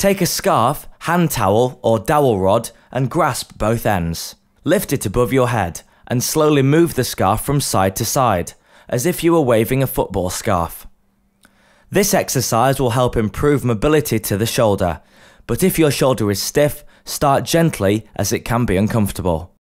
Take a scarf, hand towel, or dowel rod and grasp both ends. Lift it above your head and slowly move the scarf from side to side, as if you were waving a football scarf. This exercise will help improve mobility to the shoulder, but if your shoulder is stiff, start gently as it can be uncomfortable.